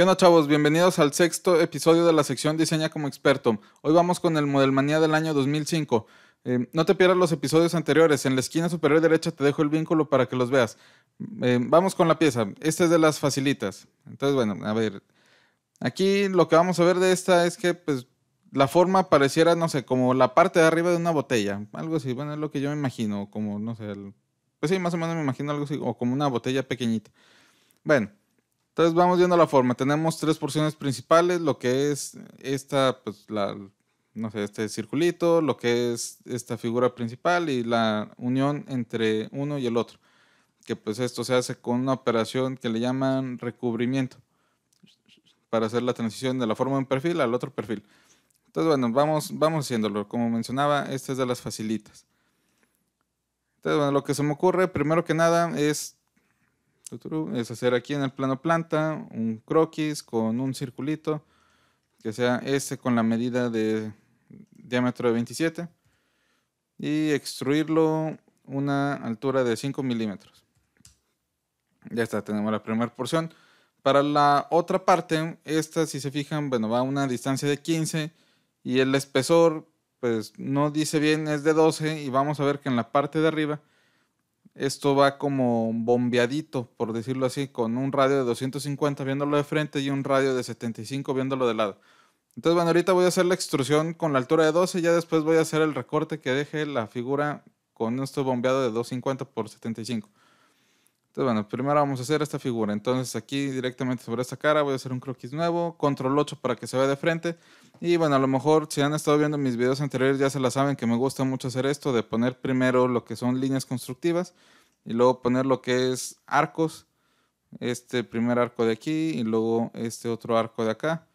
¿Qué onda chavos? Bienvenidos al sexto episodio de la sección Diseña como experto. Hoy vamos con el Modelmanía del año 2005. Eh, no te pierdas los episodios anteriores. En la esquina superior derecha te dejo el vínculo para que los veas. Eh, vamos con la pieza. Esta es de las facilitas. Entonces, bueno, a ver. Aquí lo que vamos a ver de esta es que pues, la forma pareciera, no sé, como la parte de arriba de una botella. Algo así, bueno, es lo que yo me imagino. Como, no sé, pues sí, más o menos me imagino algo así. O como una botella pequeñita. Bueno. Entonces vamos viendo la forma. Tenemos tres porciones principales, lo que es esta, pues la, no sé, este circulito, lo que es esta figura principal y la unión entre uno y el otro. Que pues esto se hace con una operación que le llaman recubrimiento para hacer la transición de la forma de un perfil al otro perfil. Entonces, bueno, vamos, vamos haciéndolo. Como mencionaba, esta es de las facilitas. Entonces, bueno, lo que se me ocurre, primero que nada, es es hacer aquí en el plano planta un croquis con un circulito que sea este con la medida de diámetro de 27 y extruirlo una altura de 5 milímetros. Ya está, tenemos la primera porción. Para la otra parte, esta, si se fijan, bueno, va a una distancia de 15 y el espesor, pues no dice bien, es de 12 y vamos a ver que en la parte de arriba esto va como bombeadito, por decirlo así, con un radio de 250 viéndolo de frente y un radio de 75 viéndolo de lado. Entonces, bueno, ahorita voy a hacer la extrusión con la altura de 12 y ya después voy a hacer el recorte que deje la figura con esto bombeado de 250 por 75. Entonces, bueno, primero vamos a hacer esta figura. Entonces, aquí directamente sobre esta cara voy a hacer un croquis nuevo, control 8 para que se vea de frente. Y bueno, a lo mejor si han estado viendo mis videos anteriores ya se la saben que me gusta mucho hacer esto de poner primero lo que son líneas constructivas y luego poner lo que es arcos. Este primer arco de aquí y luego este otro arco de acá.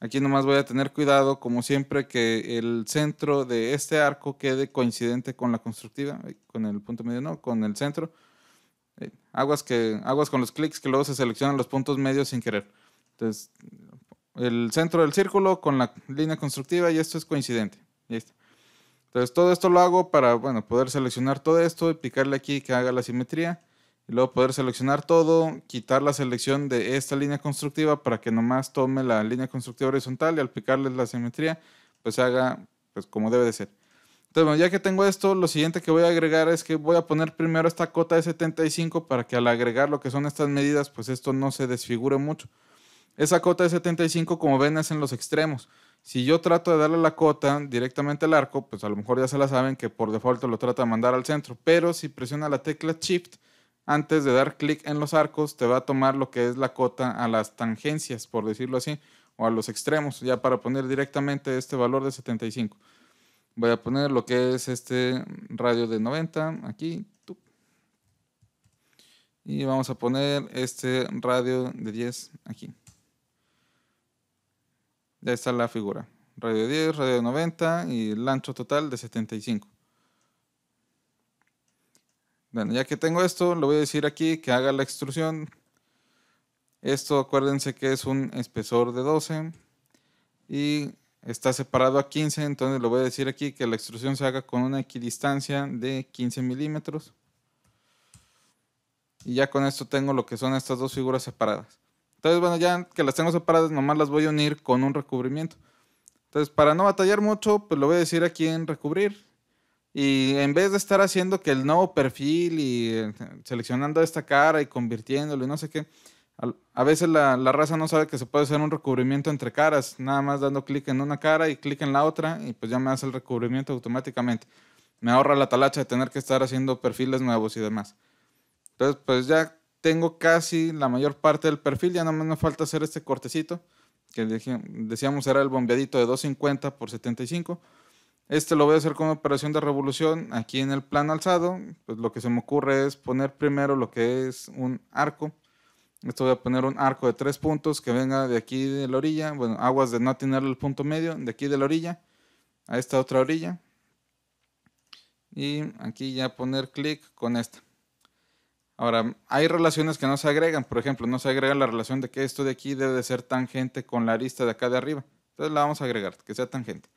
Aquí nomás voy a tener cuidado, como siempre, que el centro de este arco quede coincidente con la constructiva, eh, con el punto medio, no, con el centro Aguas, que, aguas con los clics que luego se seleccionan los puntos medios sin querer. Entonces, el centro del círculo con la línea constructiva y esto es coincidente. Listo. Entonces, todo esto lo hago para, bueno, poder seleccionar todo esto y picarle aquí que haga la simetría. Y luego poder seleccionar todo, quitar la selección de esta línea constructiva para que nomás tome la línea constructiva horizontal y al picarle la simetría, pues haga pues como debe de ser. Entonces, ya que tengo esto, lo siguiente que voy a agregar es que voy a poner primero esta cota de 75 para que al agregar lo que son estas medidas, pues esto no se desfigure mucho. Esa cota de 75, como ven, es en los extremos. Si yo trato de darle la cota directamente al arco, pues a lo mejor ya se la saben que por default lo trata de mandar al centro. Pero si presiona la tecla Shift, antes de dar clic en los arcos, te va a tomar lo que es la cota a las tangencias, por decirlo así, o a los extremos, ya para poner directamente este valor de 75. Voy a poner lo que es este radio de 90 aquí. Y vamos a poner este radio de 10 aquí. Ya está la figura. Radio de 10, radio de 90 y el ancho total de 75. Bueno, ya que tengo esto, lo voy a decir aquí que haga la extrusión. Esto acuérdense que es un espesor de 12 y está separado a 15, entonces lo voy a decir aquí que la extrusión se haga con una equidistancia de 15 milímetros. Y ya con esto tengo lo que son estas dos figuras separadas. Entonces, bueno, ya que las tengo separadas, nomás las voy a unir con un recubrimiento. Entonces, para no batallar mucho, pues lo voy a decir aquí en recubrir. Y en vez de estar haciendo que el nuevo perfil y eh, seleccionando esta cara y convirtiéndolo y no sé qué, a veces la, la, raza no sabe que se puede hacer un recubrimiento entre caras, nada más dando clic en una cara y clic en la otra y pues ya me hace el recubrimiento automáticamente. Me ahorra la talacha de tener que estar haciendo perfiles nuevos y demás. Entonces pues ya tengo casi la mayor parte del perfil, ya nada más me falta hacer este cortecito que decíamos era el bombeadito de 250 por 75. Este lo voy a hacer como operación de revolución aquí en el plano alzado. Pues lo que se me ocurre es poner primero lo que es un arco esto voy a poner un arco de tres puntos que venga de aquí de la orilla. Bueno, aguas de no tener el punto medio, de aquí de la orilla a esta otra orilla. Y aquí ya poner clic con esta. Ahora, hay relaciones que no se agregan. Por ejemplo, no se agrega la relación de que esto de aquí debe ser tangente con la arista de acá de arriba. Entonces la vamos a agregar, que sea tangente.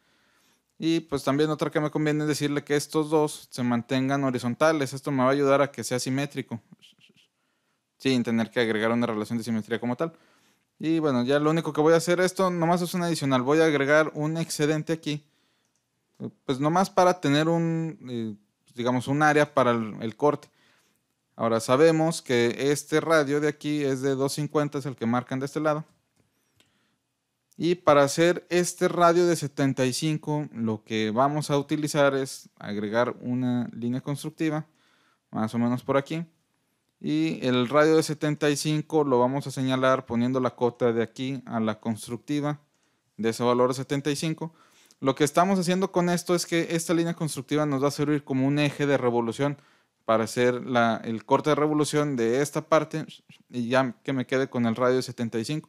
Y pues también otra que me conviene es decirle que estos dos se mantengan horizontales. Esto me va a ayudar a que sea simétrico sin tener que agregar una relación de simetría como tal. Y bueno, ya lo único que voy a hacer esto, nomás es un adicional, voy a agregar un excedente aquí, pues nomás para tener un, eh, digamos, un área para el, corte. Ahora sabemos que este radio de aquí es de 250, es el que marcan de este lado. Y para hacer este radio de 75, lo que vamos a utilizar es agregar una línea constructiva, más o menos por aquí. Y el radio de 75 lo vamos a señalar poniendo la cota de aquí a la constructiva de ese valor de 75. Lo que estamos haciendo con esto es que esta línea constructiva nos va a servir como un eje de revolución para hacer el corte de revolución de esta parte y ya que me quede con el radio de 75.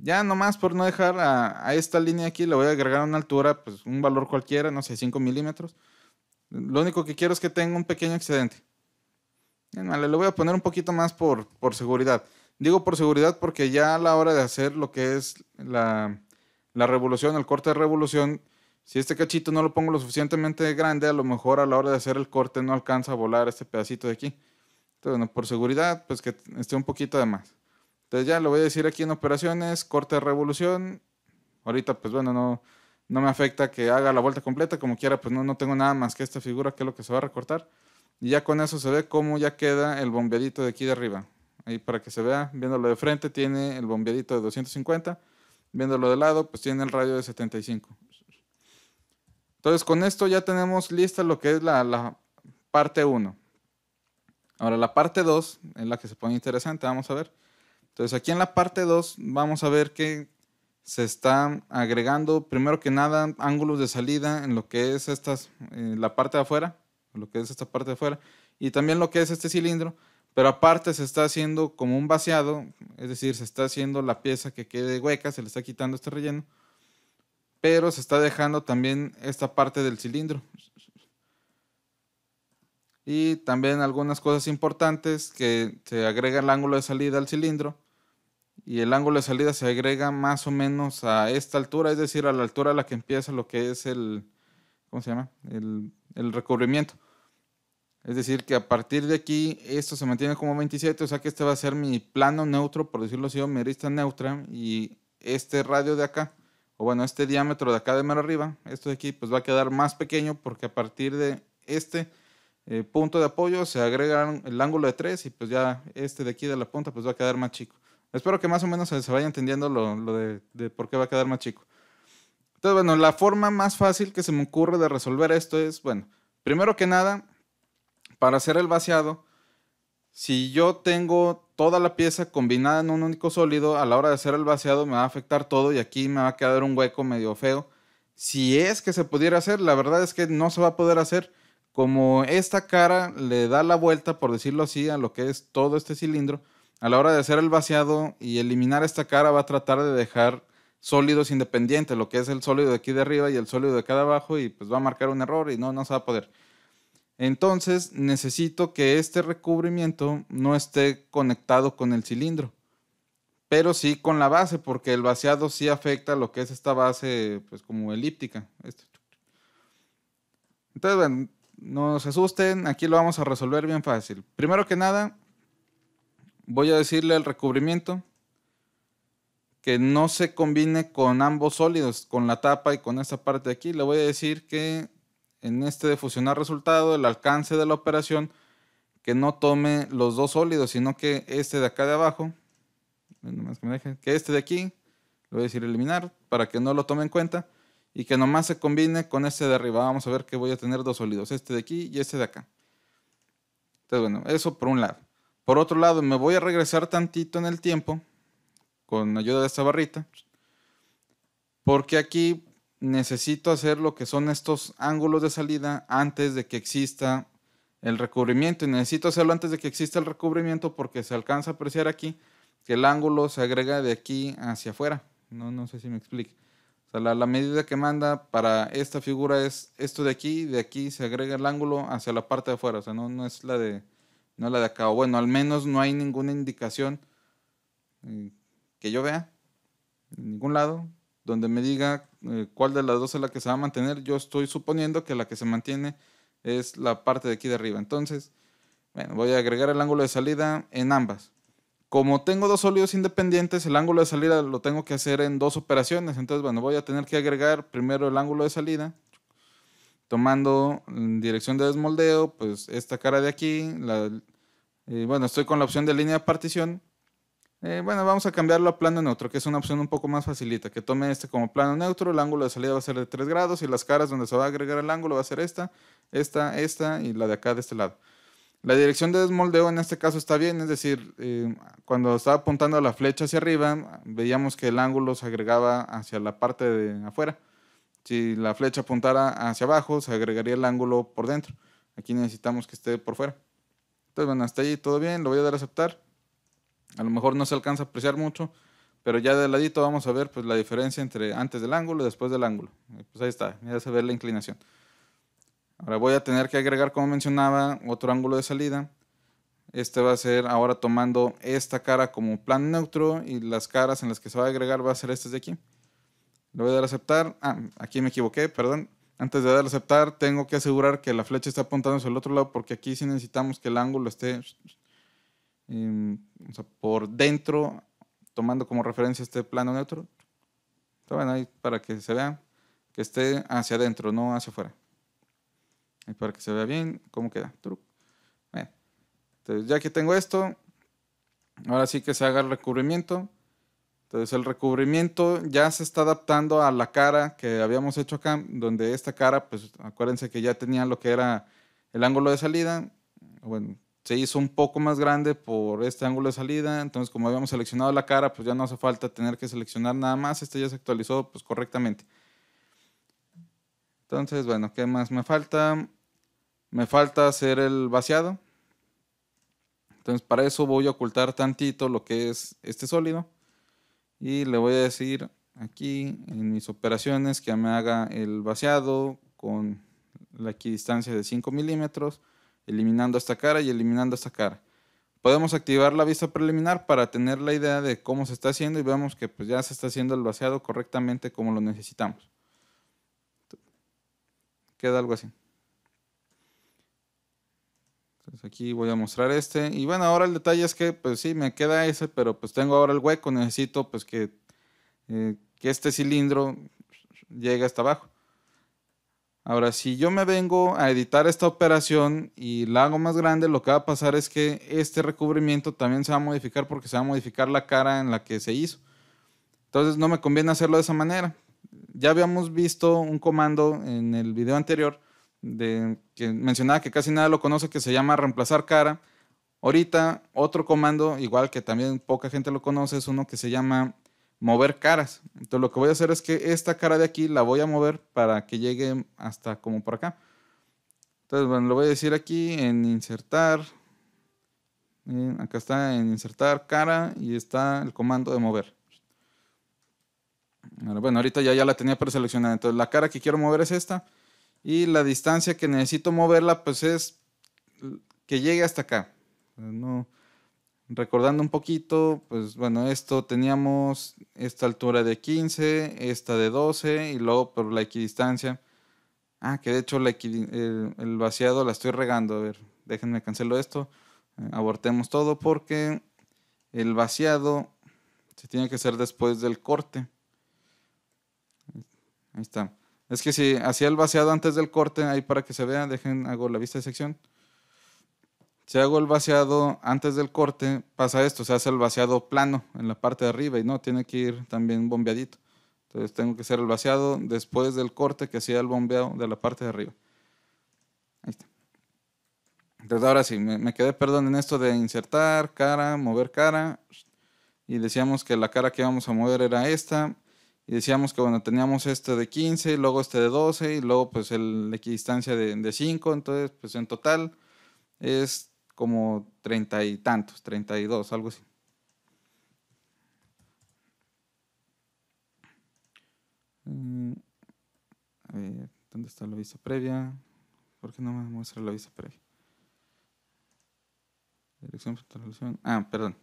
Ya nomás por no dejar a, a esta línea aquí, le voy a agregar una altura, pues un valor cualquiera, no sé, 5 milímetros. Lo único que quiero es que tenga un pequeño excedente le voy a poner un poquito más por, por seguridad. Digo por seguridad porque ya a la hora de hacer lo que es la, revolución, el corte de revolución, si este cachito no lo pongo lo suficientemente grande, a lo mejor a la hora de hacer el corte no alcanza a volar este pedacito de aquí. Entonces, bueno, por seguridad, pues que esté un poquito de más. Entonces ya lo voy a decir aquí en operaciones, corte de revolución. Ahorita, pues bueno, no, no me afecta que haga la vuelta completa. Como quiera, pues no, no tengo nada más que esta figura que es lo que se va a recortar. Y ya con eso se ve cómo ya queda el bombeadito de aquí de arriba. Ahí para que se vea, viéndolo de frente tiene el bombeadito de 250, viéndolo de lado pues tiene el radio de 75. Entonces con esto ya tenemos lista lo que es la, parte 1. Ahora la parte 2 es la que se pone interesante, vamos a ver. Entonces aquí en la parte 2 vamos a ver que se está agregando primero que nada ángulos de salida en lo que es estas, eh, la parte de afuera lo que es esta parte de afuera, y también lo que es este cilindro, pero aparte se está haciendo como un vaciado, es decir, se está haciendo la pieza que quede hueca, se le está quitando este relleno, pero se está dejando también esta parte del cilindro. Y también algunas cosas importantes que se agrega el ángulo de salida al cilindro y el ángulo de salida se agrega más o menos a esta altura, es decir, a la altura a la que empieza lo que es el, El, el recubrimiento. Es decir, que a partir de aquí esto se mantiene como 27, o sea que este va a ser mi plano neutro, por decirlo así, mi arista neutra, y este radio de acá, o bueno, este diámetro de acá de más arriba, esto de aquí, pues va a quedar más pequeño porque a partir de este eh, punto de apoyo se agrega el ángulo de 3 y pues ya este de aquí de la punta pues va a quedar más chico. Espero que más o menos se vaya entendiendo lo, de, de por qué va a quedar más chico. Entonces, bueno, la forma más fácil que se me ocurre de resolver esto es, bueno, primero que nada, para hacer el vaciado, si yo tengo toda la pieza combinada en un único sólido, a la hora de hacer el vaciado me va a afectar todo y aquí me va a quedar un hueco medio feo. Si es que se pudiera hacer, la verdad es que no se va a poder hacer. Como esta cara le da la vuelta, por decirlo así, a lo que es todo este cilindro, a la hora de hacer el vaciado y eliminar esta cara va a tratar de dejar sólidos independientes, lo que es el sólido de aquí de arriba y el sólido de acá de abajo y pues va a marcar un error y no, no se va a poder. Entonces necesito que este recubrimiento no esté conectado con el cilindro, pero sí con la base, porque el vaciado sí afecta lo que es esta base, pues como elíptica. Este. Entonces, bueno, no se asusten, aquí lo vamos a resolver bien fácil. Primero que nada, voy a decirle al recubrimiento que no se combine con ambos sólidos, con la tapa y con esta parte de aquí. Le voy a decir que en este de fusionar resultado, el alcance de la operación, que no tome los dos sólidos, sino que este de acá de abajo, que este de aquí, lo voy a decir eliminar, para que no lo tome en cuenta, y que nomás se combine con este de arriba. Vamos a ver que voy a tener dos sólidos, este de aquí y este de acá. Entonces, bueno, eso por un lado. Por otro lado, me voy a regresar tantito en el tiempo, con ayuda de esta barrita, porque aquí necesito hacer lo que son estos ángulos de salida antes de que exista el recubrimiento. Y necesito hacerlo antes de que exista el recubrimiento porque se alcanza a apreciar aquí que el ángulo se agrega de aquí hacia afuera. No, no sé si me explique. O sea, la, medida que manda para esta figura es esto de aquí, de aquí se agrega el ángulo hacia la parte de afuera. O sea, no, no es la de, no la de acá. bueno, al menos no hay ninguna indicación eh, que yo vea en ningún lado donde me diga eh, cuál de las dos es la que se va a mantener. Yo estoy suponiendo que la que se mantiene es la parte de aquí de arriba. Entonces, bueno, voy a agregar el ángulo de salida en ambas. Como tengo dos sólidos independientes, el ángulo de salida lo tengo que hacer en dos operaciones. Entonces, bueno, voy a tener que agregar primero el ángulo de salida. Tomando dirección de desmoldeo, pues esta cara de aquí, eh, bueno, estoy con la opción de línea de partición, eh, bueno, vamos a cambiarlo a plano neutro, que es una opción un poco más facilita, que tome este como plano neutro, el ángulo de salida va a ser de 3 grados y las caras donde se va a agregar el ángulo va a ser esta, esta, esta y la de acá de este lado. La dirección de desmoldeo en este caso está bien, es decir, eh, cuando estaba apuntando la flecha hacia arriba, veíamos que el ángulo se agregaba hacia la parte de afuera. Si la flecha apuntara hacia abajo, se agregaría el ángulo por dentro. Aquí necesitamos que esté por fuera. Entonces, bueno, hasta ahí todo bien, lo voy a dar a aceptar a lo mejor no se alcanza a apreciar mucho, pero ya de ladito vamos a ver pues, la diferencia entre antes del ángulo y después del ángulo. Eh, pues ahí está, ya se ve la inclinación. Ahora voy a tener que agregar, como mencionaba, otro ángulo de salida. Este va a ser ahora tomando esta cara como plan neutro y las caras en las que se va a agregar va a ser estas de aquí. Le voy a dar a aceptar. Ah, aquí me equivoqué, perdón. Antes de dar a aceptar, tengo que asegurar que la flecha está apuntando hacia el otro lado porque aquí sí necesitamos que el ángulo esté Em, por dentro, tomando como referencia este plano neutro. ahí para que se vea que esté hacia adentro, no hacia afuera. Y para que se vea bien cómo queda. entonces ya que tengo esto, ahora sí que se haga el recubrimiento. Entonces el recubrimiento ya se está adaptando a la cara que habíamos hecho acá, donde esta cara, pues acuérdense que ya tenía lo que era el ángulo de salida, bueno, se hizo un poco más grande por este ángulo de salida. Entonces, como habíamos seleccionado la cara, pues ya no hace falta tener que seleccionar nada más. Este ya se actualizó pues, correctamente. Entonces, bueno, ¿qué más me falta? Me falta hacer el vaciado. Entonces, para eso voy a ocultar tantito lo que es este sólido. Y le voy a decir aquí en mis operaciones que me haga el vaciado con la distancia de 5 milímetros eliminando esta cara y eliminando esta cara. Podemos activar la vista preliminar para tener la idea de cómo se está haciendo y vemos que pues, ya se está haciendo el vaciado correctamente como lo necesitamos. Queda algo así. Entonces aquí voy a mostrar este. Y bueno, ahora el detalle es que pues sí, me queda ese, pero pues tengo ahora el hueco. Necesito pues que, eh, que este cilindro llegue hasta abajo. Ahora, si yo me vengo a editar esta operación y la hago más grande, lo que va a pasar es que este recubrimiento también se va a modificar porque se va a modificar la cara en la que se hizo. Entonces no me conviene hacerlo de esa manera. Ya habíamos visto un comando en el video anterior de, que mencionaba que casi nadie lo conoce que se llama reemplazar cara. Ahorita otro comando, igual que también poca gente lo conoce, es uno que se llama mover caras. Entonces lo que voy a hacer es que esta cara de aquí la voy a mover para que llegue hasta como por acá. Entonces, bueno, lo voy a decir aquí en insertar. acá está en insertar cara y está el comando de mover. bueno, ahorita ya, ya la tenía preseleccionada. Entonces la cara que quiero mover es esta. Y la distancia que necesito moverla pues es que llegue hasta acá. No, recordando un poquito, pues bueno, esto teníamos esta altura de 15, esta de 12 y luego por la equidistancia. Ah, que de hecho el, vaciado la estoy regando. A ver, déjenme cancelo esto. Eh, abortemos todo porque el vaciado se tiene que hacer después del corte. Ahí está. Es que si hacía el vaciado antes del corte, ahí para que se vea, dejen, hago la vista de sección si hago el vaciado antes del corte, pasa esto, se hace el vaciado plano en la parte de arriba y no, tiene que ir también bombeadito. Entonces tengo que hacer el vaciado después del corte que hacía el bombeado de la parte de arriba. Ahí está. Entonces ahora sí, me, quedé, perdón, en esto de insertar cara, mover cara. Y decíamos que la cara que íbamos a mover era esta. Y decíamos que, bueno, teníamos este de 15, y luego este de 12, y luego pues el, la equidistancia de, de 5. Entonces, pues en total es como treinta y tantos, treinta y dos, algo así. Mm, a ver, ¿dónde está la vista previa? ¿Por qué no me muestra la vista previa? Dirección de Ah, perdón.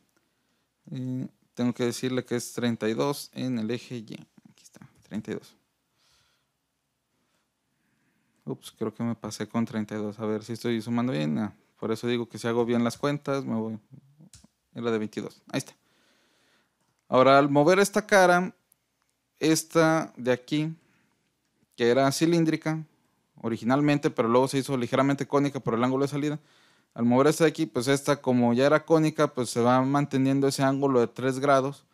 Eh, tengo que decirle que es 32 en el eje Y. Aquí está, 32. Ups, creo que me pasé con 32. A ver si estoy sumando bien. Ah, por eso digo que si hago bien las cuentas, me voy. la de 22. Ahí está. Ahora, al mover esta cara, esta de aquí, que era cilíndrica originalmente, pero luego se hizo ligeramente cónica por el ángulo de salida. Al mover esta de aquí, pues esta como ya era cónica, pues se va manteniendo ese ángulo de 3 grados,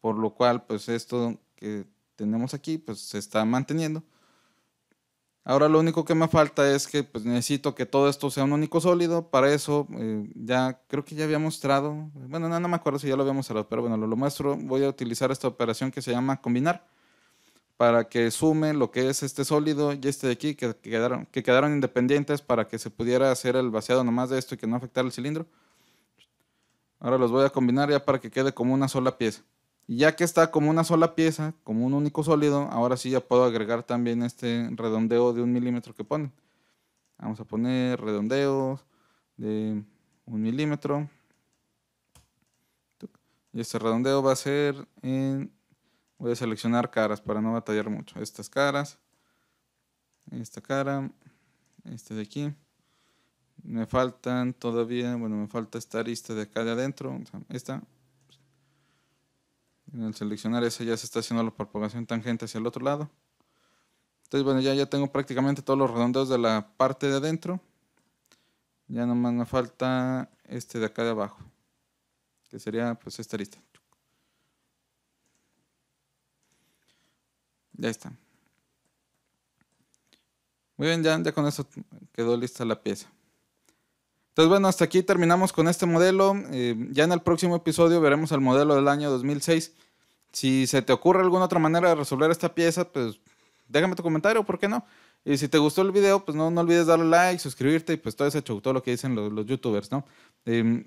por lo cual pues esto que tenemos aquí, pues se está manteniendo. Ahora lo único que me falta es que pues, necesito que todo esto sea un único sólido. Para eso eh, ya creo que ya había mostrado, bueno, no, me acuerdo si ya lo había mostrado, pero bueno, lo, lo muestro. Voy a utilizar esta operación que se llama combinar para que sume lo que es este sólido y este de aquí quedaron, que quedaron independientes para que se pudiera hacer el vaciado nomás de esto y que no afectara el cilindro. Ahora los voy a combinar ya para que quede como una sola pieza. Y ya que está como una sola pieza, como un único sólido, ahora sí ya puedo agregar también este redondeo de un milímetro que pone. Vamos a poner redondeos de un milímetro. Y este redondeo va a ser en... Voy a seleccionar caras para no batallar mucho. Estas caras. Esta cara. Este de aquí. Me faltan todavía, bueno, me falta esta arista de acá de adentro. esta. En el seleccionar esa ya se está haciendo la propagación tangente hacia el otro lado. Entonces, bueno, ya, ya tengo prácticamente todos los redondeos de la parte de adentro. Ya nomás me falta este de acá de abajo, que sería pues esta lista. Ya está. Muy bien, ya con eso quedó lista la pieza. Entonces, bueno, hasta aquí terminamos con este modelo. Eh, ya en el próximo episodio veremos el modelo del año 2006. Si se te ocurre alguna otra manera de resolver esta pieza, pues déjame tu comentario, ¿por qué no? Y si te gustó el video, pues no, no olvides darle like, suscribirte y pues todo ese show, todo lo que dicen los, youtubers, ¿no? Eh,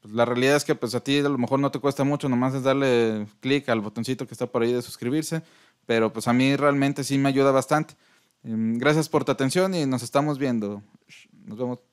pues, la realidad es que pues a ti a lo mejor no te cuesta mucho, nomás es darle clic al botoncito que está por ahí de suscribirse, pero pues a mí realmente sí me ayuda bastante. Eh, gracias por tu atención y nos estamos viendo. Nos vemos.